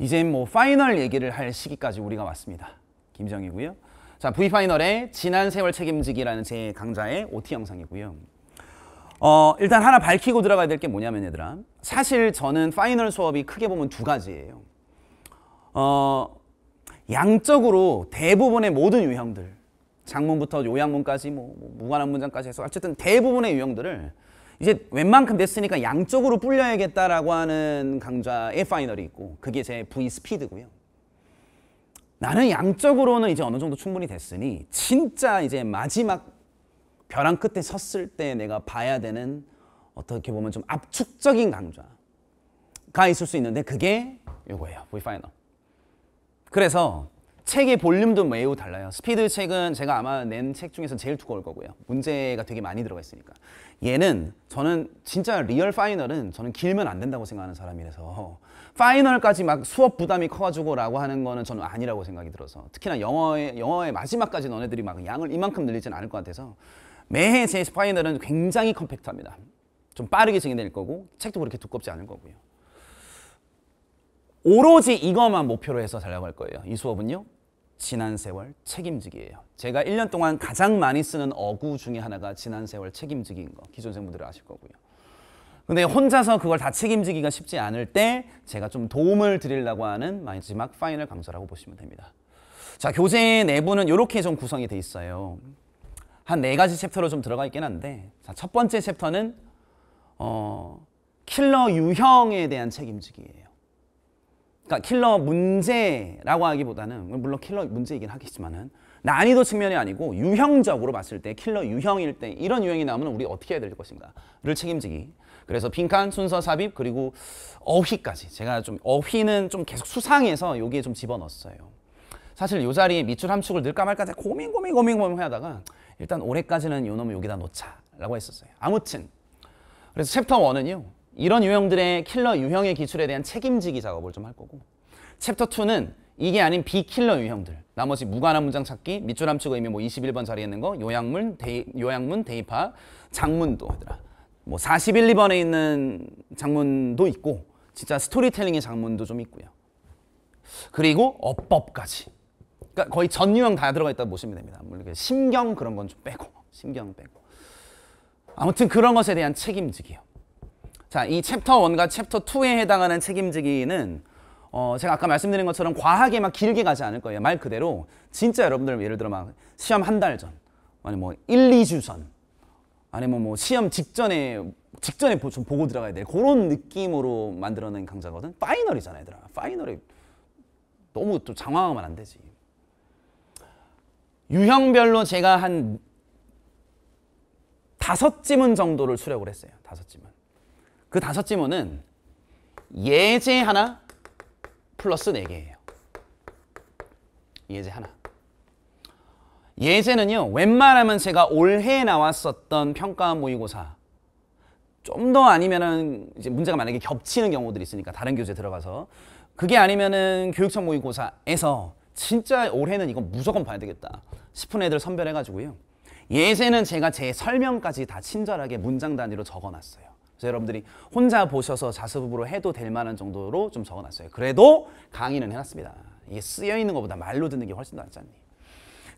이제 뭐 파이널 얘기를 할 시기까지 우리가 왔습니다. 김정이고요. 자, V 파이널의 지난 세월 책임지기라는 제 강좌의 OT 영상이고요. 어, 일단 하나 밝히고 들어가야 될 게 뭐냐면 얘들아. 사실 저는 파이널 수업이 크게 보면 두 가지예요. 어, 양적으로 대부분의 모든 유형들 장문부터 요양문까지 뭐, 뭐 무관한 문장까지 해서 어쨌든 대부분의 유형들을 이제 웬만큼 됐으니까 양쪽으로 불려야겠다라고 하는 강좌의 파이널이 있고 그게 제 V 스피드고요. 나는 양적으로는 이제 어느 정도 충분히 됐으니 진짜 이제 마지막 벼랑 끝에 섰을 때 내가 봐야 되는 어떻게 보면 좀 압축적인 강좌가 있을 수 있는데 그게 요거예요. V 파이널. 그래서 책의 볼륨도 매우 달라요. 스피드 책은 제가 아마 낸 책 중에서 제일 두꺼울 거고요. 문제가 되게 많이 들어가 있으니까. 얘는 저는 진짜 리얼 파이널은 저는 길면 안 된다고 생각하는 사람이라서 파이널까지 막 수업 부담이 커가지고 라고 하는 거는 저는 아니라고 생각이 들어서 특히나 영어의, 영어의 마지막까지 너네들이 막 양을 이만큼 늘리진 않을 것 같아서 매해 제 파이널은 굉장히 컴팩트합니다. 좀 빠르게 진행될 거고 책도 그렇게 두껍지 않을 거고요. 오로지 이것만 목표로 해서 달려갈 거예요. 이 수업은요. 지난 세월 책임지기예요. 제가 1년 동안 가장 많이 쓰는 어구 중에 하나가 지난 세월 책임지기인 거 기존생분들은 아실 거고요. 근데 혼자서 그걸 다 책임지기가 쉽지 않을 때 제가 좀 도움을 드리려고 하는 마지막 파이널 강좌라고 보시면 됩니다. 자 교재 내부는 이렇게 좀 구성이 돼 있어요. 한 네 가지 챕터로 좀 들어가 있긴 한데 자, 첫 번째 챕터는 어, 킬러 유형에 대한 책임지기예요. 그러니까 킬러 문제라고 하기보다는 물론 킬러 문제이긴 하겠지만은 난이도 측면이 아니고 유형적으로 봤을 때 킬러 유형일 때 이런 유형이 나오면 우리 어떻게 해야 될 것인가를 책임지기 그래서 빈칸 순서 삽입 그리고 어휘까지 제가 좀 어휘는 좀 계속 수상해서 여기에 좀 집어넣었어요 사실 요 자리에 밑줄 함축을 넣을까 말까 고민 고민 고민 고민 하다가 일단 올해까지는 요 놈을 여기다 놓자 라고 했었어요 아무튼 그래서 챕터 1은요 이런 유형들의 킬러 유형의 기출에 대한 책임지기 작업을 좀 할 거고 챕터 2는 이게 아닌 비킬러 유형들 나머지 무관한 문장 찾기 밑줄함 치고 미뭐 21번 자리에 있는 거 요양문, 데이, 요양문 대입하 장문도 하더라 뭐 41, 2번에 있는 장문도 있고 진짜 스토리텔링의 장문도 좀 있고요 그리고 어법까지 그러니까 거의 전 유형 다 들어가 있다고 보시면 됩니다 물론 뭐 심경 그런 건 좀 빼고 심경 빼고 아무튼 그런 것에 대한 책임지기요 자, 이 챕터 1과 챕터 2에 해당하는 책임지기는 어, 제가 아까 말씀드린 것처럼 과하게 막 길게 가지 않을 거예요. 말 그대로 진짜 여러분들 예를 들어 막 시험 한 달 전, 아니 뭐 1, 2주 전, 아니면 뭐, 뭐 시험 직전에 직전에 좀 보고 들어가야 돼. 그런 느낌으로 만들어낸 강좌거든. 파이널이잖아요, 얘들아. 파이널이 너무 또 장황하면 안 되지. 유형별로 제가 한 다섯 지문 정도를 수력을 했어요. 다섯 지문. 그 다섯 지문은 예제 하나 플러스 네 개예요. 예제 하나. 예제는요. 웬만하면 제가 올해 나왔었던 평가 모의고사 좀 더 아니면은 이제 문제가 만약에 겹치는 경우들이 있으니까 다른 교재 들어가서 그게 아니면은 교육청 모의고사에서 진짜 올해는 이건 무조건 봐야 되겠다 싶은 애들 선별해가지고요. 예제는 제가 제 설명까지 다 친절하게 문장 단위로 적어놨어요. 그래서 여러분들이 혼자 보셔서 자습으로 해도 될 만한 정도로 좀 적어놨어요. 그래도 강의는 해놨습니다. 이게 쓰여 있는 것보다 말로 듣는 게 훨씬 낫지 않니?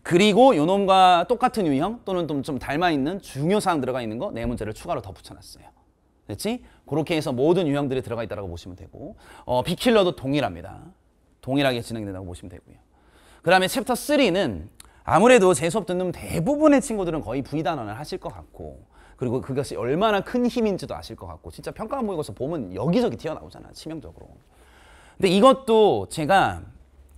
그리고 요놈과 똑같은 유형 또는 좀, 좀 닮아있는 중요사항 들어가 있는 거 네 문제를 추가로 더 붙여놨어요. 그렇지? 그렇게 해서 모든 유형들이 들어가 있다고 보시면 되고 어, 비킬러도 동일합니다. 동일하게 진행된다고 보시면 되고요. 그 다음에 챕터 3는 아무래도 제 수업 듣는 대부분의 친구들은 거의 V단원을 하실 것 같고 그리고 그것이 얼마나 큰 힘인지도 아실 것 같고 진짜 평가 한 모의고사 보면 여기저기 튀어나오잖아 치명적으로 근데 이것도 제가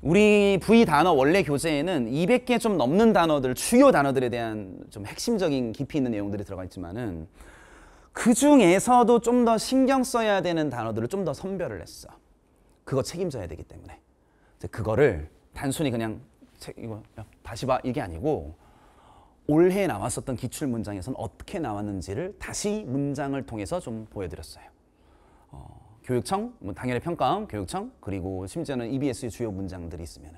우리 V 단어 원래 교재에는 200개 좀 넘는 단어들 주요 단어들에 대한 좀 핵심적인 깊이 있는 내용들이 들어가 있지만은 그 중에서도 좀 더 신경 써야 되는 단어들을 좀 더 선별을 했어 그거 책임져야 되기 때문에 그거를 단순히 그냥 이거 다시 봐 이게 아니고 올해 나왔었던 기출 문장에서는 어떻게 나왔는지를 다시 문장을 통해서 좀 보여드렸어요. 어, 교육청, 뭐 당연히 평가음, 교육청, 그리고 심지어는 EBS 주요 문장들이 있으면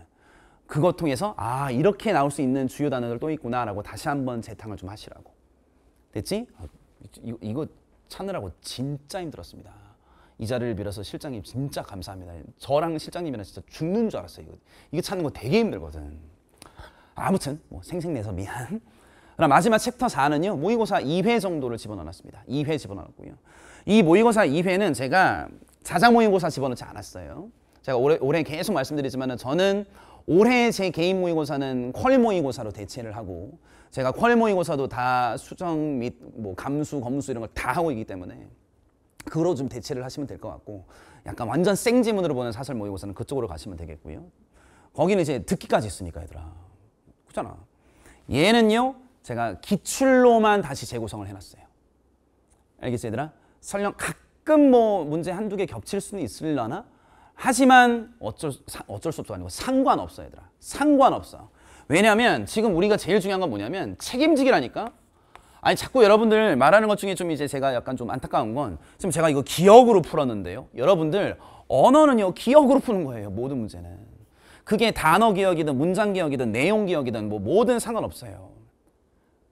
그것 통해서 아 이렇게 나올 수 있는 주요 단어들 또 있구나라고 다시 한번 재탕을 좀 하시라고. 됐지? 아, 이, 이거 찾느라고 진짜 힘들었습니다. 이 자리를 빌어서 실장님 진짜 감사합니다. 저랑 실장님이랑 진짜 죽는 줄 알았어요. 이거, 이거 찾는 거 되게 힘들거든. 아무튼 뭐 생생내서 미안. 그럼 마지막 챕터 4는요. 모의고사 2회 정도를 집어넣었습니다. 2회 집어넣었고요. 이 모의고사 2회는 제가 자작 모의고사 집어넣지 않았어요. 제가 올해, 올해 계속 말씀드리지만 저는 올해 제 개인 모의고사는 퀄 모의고사로 대체를 하고 제가 퀄 모의고사도 다 수정 및 뭐 감수, 검수 이런 걸 다 하고 있기 때문에 그로 좀 대체를 하시면 될 것 같고 약간 완전 생지문으로 보는 사설 모의고사는 그쪽으로 가시면 되겠고요. 거기는 이제 듣기까지 있으니까 얘들아. 그잖아. 렇 얘는요. 제가 기출로만 다시 재구성을 해놨어요. 알겠어 요 얘들아? 설령 가끔 뭐 문제 한두 개 겹칠 수는 있으려나? 하지만 어쩔, 어쩔 수 없도 아니고 상관없어 얘들아. 상관없어. 왜냐면 지금 우리가 제일 중요한 건 뭐냐면 책임지기라니까. 아니 자꾸 여러분들 말하는 것 중에 좀 이제 제가 약간 좀 안타까운 건 지금 제가 이거 기억으로 풀었는데요. 여러분들 언어는요 기억으로 푸는 거예요. 모든 문제는. 그게 단어 기억이든 문장 기억이든 내용 기억이든 뭐 뭐든 상관없어요.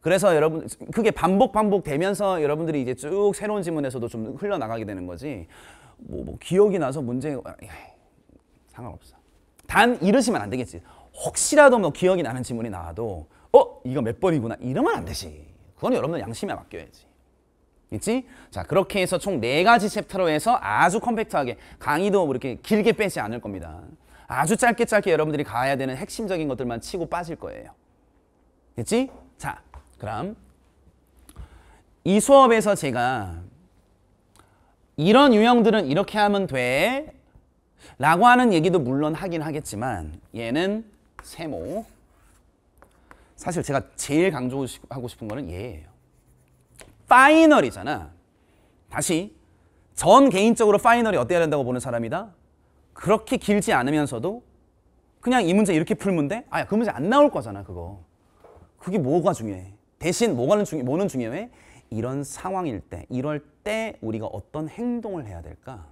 그래서 여러분 그게 반복 반복 되면서 여러분들이 이제 쭉 새로운 지문에서도 좀 흘러나가게 되는 거지 뭐, 뭐 기억이 나서 문제 아, 에 상관없어 단 이러시면 안 되겠지 혹시라도 뭐 기억이 나는 지문이 나와도 어 이거 몇 번이구나 이러면 안 되지 그건 여러분들 양심에 맡겨야지 있지? 자 그렇게 해서 총 네가지 챕터로 해서 아주 컴팩트하게 강의도 뭐 이렇게 길게 빼지 않을 겁니다 아주 짧게 짧게 여러분들이 가야 되는 핵심적인 것들만 치고 빠질 거예요 됐지? 자 그럼 이 수업에서 제가 이런 유형들은 이렇게 하면 돼 라고 하는 얘기도 물론 하긴 하겠지만 얘는 세모 사실 제가 제일 강조하고 싶은 거는 얘예요 파이널이잖아 다시 전 개인적으로 파이널이 어때야 된다고 보는 사람이다 그렇게 길지 않으면서도 그냥 이 문제 이렇게 풀면 돼? 아그 문제 안 나올 거잖아 그거 그게 뭐가 중요해 대신 뭐가는 중요, 뭐는 중요해? 이런 상황일 때, 이럴 때 우리가 어떤 행동을 해야 될까?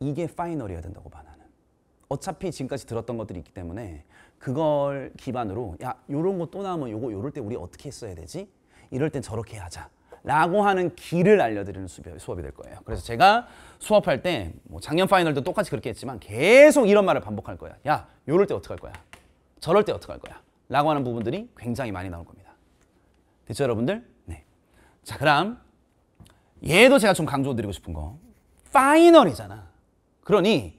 이게 파이널이어야 된다고 봐 나는. 어차피 지금까지 들었던 것들이 있기 때문에 그걸 기반으로 야 요런 거 또 나오면 요거 요럴 때 우리 어떻게 했어야 되지? 이럴 땐 저렇게 하자. 라고 하는 길을 알려드리는 수업이, 될 거예요. 그래서 제가 수업할 때뭐 작년 파이널도 똑같이 그렇게 했지만 계속 이런 말을 반복할 거야. 야, 요럴 때 어떡할 거야? 저럴 때 어떡할 거야? 라고 하는 부분들이 굉장히 많이 나올 겁니다. 됐죠, 여러분들? 네. 자, 그럼 얘도 제가 좀 강조드리고 싶은 거. 파이널이잖아. 그러니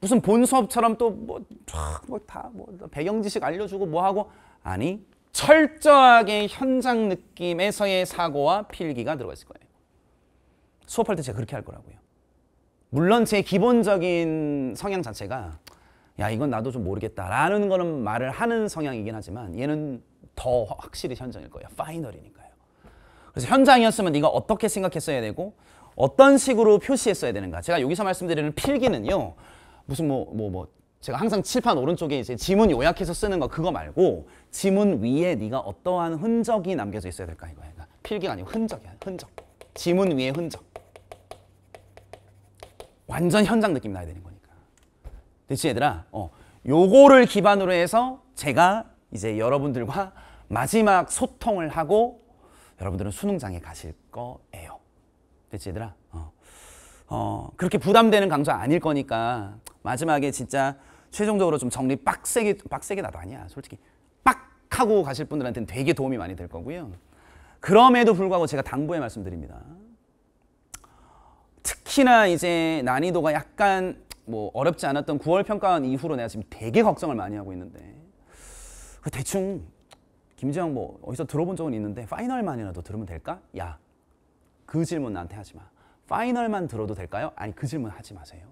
무슨 본 수업처럼 또 뭐다뭐 뭐, 뭐 배경 지식 알려주고 뭐 하고 아니 철저하게 현장 느낌에서의 사고와 필기가 들어가 있을 거예요. 수업할 때 제가 그렇게 할 거라고요. 물론 제 기본적인 성향 자체가 야 이건 나도 좀 모르겠다라는 거는 말을 하는 성향이긴 하지만 얘는 더 확실히 현장일 거예요. 파이널이니까요. 그래서 현장이었으면 네가 어떻게 생각했어야 되고 어떤 식으로 표시했어야 되는가. 제가 여기서 말씀드리는 필기는요. 무슨 뭐 뭐, 뭐 제가 항상 칠판 오른쪽에 이제 지문 요약해서 쓰는 거 그거 말고 지문 위에 네가 어떠한 흔적이 남겨져 있어야 될까 이거야. 그러니까 필기가 아니고 흔적이야. 흔적. 지문 위에 흔적. 완전 현장 느낌 나야 되는 거예요. 대체 얘들아 어, 요거를 기반으로 해서 제가 이제 여러분들과 마지막 소통을 하고 여러분들은 수능장에 가실 거예요. 됐지 얘들아? 어. 어, 그렇게 부담되는 강좌 아닐 거니까 마지막에 진짜 최종적으로 좀 정리 빡세게 빡세게 나도 아니야. 솔직히 빡 하고 가실 분들한테는 되게 도움이 많이 될 거고요. 그럼에도 불구하고 제가 당부의 말씀드립니다. 특히나 이제 난이도가 약간 뭐 어렵지 않았던 9월 평가원 이후로 내가 지금 되게 걱정을 많이 하고 있는데 그 대충 김지영 뭐 어디서 들어본 적은 있는데 파이널만이라도 들으면 될까? 야 그 질문 나한테 하지 마. 파이널만 들어도 될까요? 아니 그 질문 하지 마세요.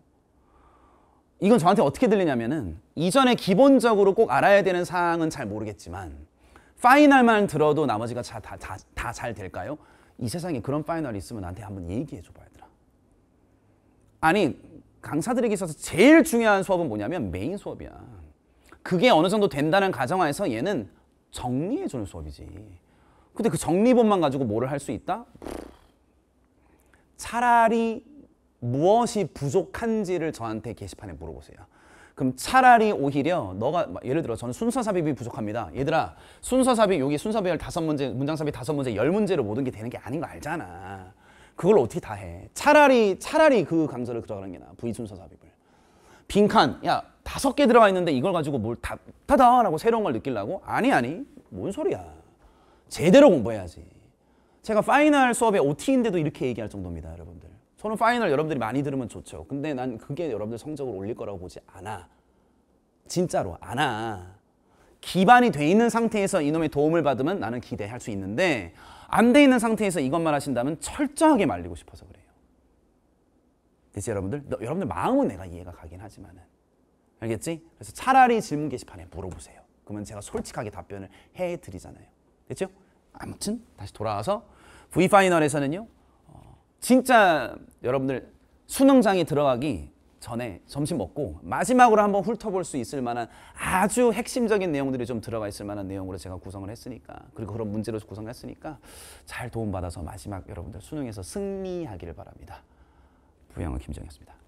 이건 저한테 어떻게 들리냐면은 이전에 기본적으로 꼭 알아야 되는 사항은 잘 모르겠지만 파이널만 들어도 나머지가 다잘 다, 다, 될까요? 이 세상에 그런 파이널이 있으면 나한테 한번 얘기해 줘봐 야 되나 아니 강사들에게 있어서 제일 중요한 수업은 뭐냐면 메인 수업이야. 그게 어느 정도 된다는 가정하에서 얘는 정리해주는 수업이지. 근데 그 정리본만 가지고 뭐를 할 수 있다? 차라리 무엇이 부족한지를 저한테 게시판에 물어보세요. 그럼 차라리 오히려 너가 예를 들어 저는 순서 삽입이 부족합니다. 얘들아 순서 삽입 여기 순서 별 다섯 문제 문장 삽입 다섯 문제 열 문제로 모든 게 되는 게 아닌 거 알잖아. 그걸 어떻게 다 해? 차라리 차라리 그 강좌를 들어가는 게 나아. V 순서 삽입을. 빈칸 야 다섯 개 들어가 있는데 이걸 가지고 뭘다 다다라고 새로운 걸 느끼려고? 아니 아니 뭔 소리야. 제대로 공부해야지. 제가 파이널 수업에 OT인데도 이렇게 얘기할 정도입니다 여러분들. 저는 파이널 여러분들이 많이 들으면 좋죠. 근데 난 그게 여러분들 성적을 올릴 거라고 보지 않아. 진짜로 않아. 기반이 돼 있는 상태에서 이놈의 도움을 받으면 나는 기대할 수 있는데 안 돼 있는 상태에서 이것만 하신다면 철저하게 말리고 싶어서 그래요. 그치 여러분들? 너, 여러분들 마음은 내가 이해가 가긴 하지만 알겠지? 그래서 차라리 질문 게시판에 물어보세요. 그러면 제가 솔직하게 답변을 해드리잖아요. 됐죠? 아무튼 다시 돌아와서 V 파이널에서는요. 어, 진짜 여러분들 수능장에 들어가기 전에 점심 먹고 마지막으로 한번 훑어볼 수 있을 만한 아주 핵심적인 내용들이 좀 들어가 있을 만한 내용으로 제가 구성을 했으니까 그리고 그런 문제로 구성했으니까 잘 도움받아서 마지막 여러분들 수능에서 승리하기를 바랍니다. 부양은 김정이었습니다.